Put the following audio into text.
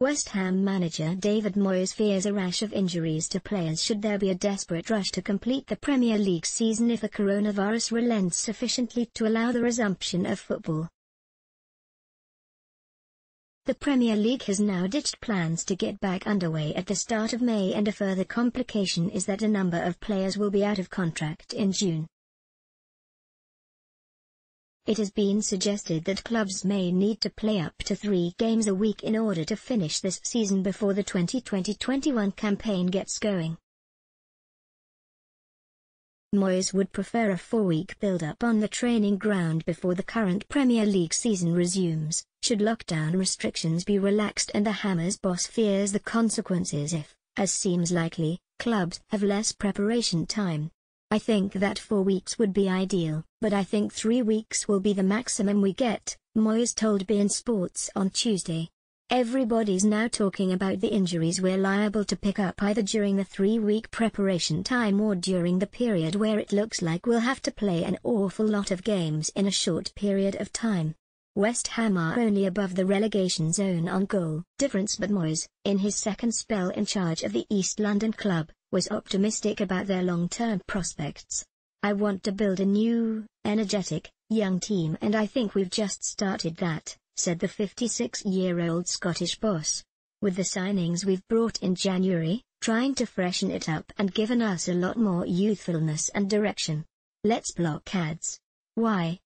West Ham manager David Moyes fears a rash of injuries to players should there be a desperate rush to complete the Premier League season if the coronavirus relents sufficiently to allow the resumption of football. The Premier League has now ditched plans to get back underway at the start of May and a further complication is that a number of players will be out of contract in June. It has been suggested that clubs may need to play up to three games a week in order to finish this season before the 2020-21 campaign gets going. Moyes would prefer a four-week build-up on the training ground before the current Premier League season resumes, should lockdown restrictions be relaxed and the Hammers boss fears the consequences if, as seems likely, clubs have less preparation time. I think that four weeks would be ideal, but I think three weeks will be the maximum we get, Moyes told In Sports on Tuesday. Everybody's now talking about the injuries we're liable to pick up either during the three-week preparation time or during the period where it looks like we'll have to play an awful lot of games in a short period of time. West Ham are only above the relegation zone on goal difference but Moyes, in his second spell in charge of the East London club, was optimistic about their long-term prospects. I want to build a new, energetic, young team and I think we've just started that, said the 56-year-old Scottish boss. With the signings we've brought in January, trying to freshen it up and given us a lot more youthfulness and direction. Let's block ads. Why?